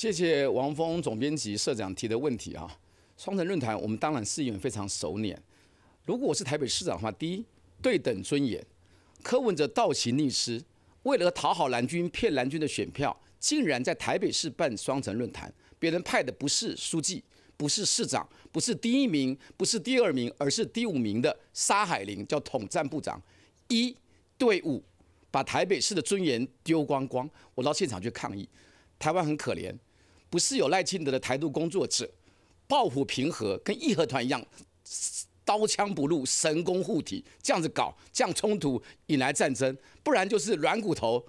谢谢王峰总编辑、社长提的问题啊。双城论坛，我们当然是一员非常熟稔。如果我是台北市长的话，第一，对等尊严。柯文哲倒行逆施，为了讨好蓝军、骗蓝军的选票，竟然在台北市办双城论坛。别人派的不是书记，不是市长，不是第一名，不是第二名，而是第五名的沙海林，叫统战部长。一对五，把台北市的尊严丢光光。我到现场去抗议。台湾很可怜。不是有赖清德的台独工作者，抱虎平和，跟义和团一样，刀枪不入，神功护体，这样子搞，这样冲突引来战争，不然就是软骨头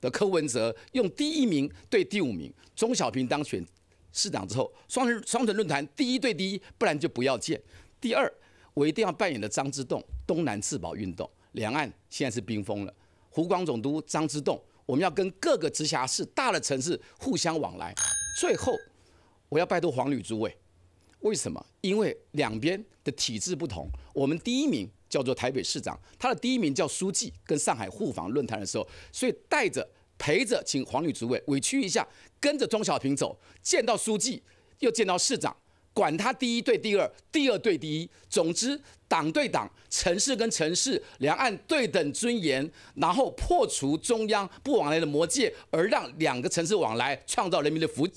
的柯文哲用第一名对第五名。钟小平当选市长之后，双城双城论坛第一对第一，不然就不要见。第二，我一定要扮演的张之洞，东南自保运动，两岸现在是冰封了。湖广总督张之洞，我们要跟各个直辖市、大的城市互相往来。最后，我要拜托黄旅诸位，为什么？因为两边的体制不同。我们第一名叫做台北市长，他的第一名叫书记。跟上海互访论坛的时候，所以带着陪着请黄旅诸位委屈一下，跟着钟小平走，见到书记，又见到市长，管他第一对第二，第二对第一，总之党对党，城市跟城市，两岸对等尊严，然后破除中央不往来的魔戒，而让两个城市往来，创造人民的福祉。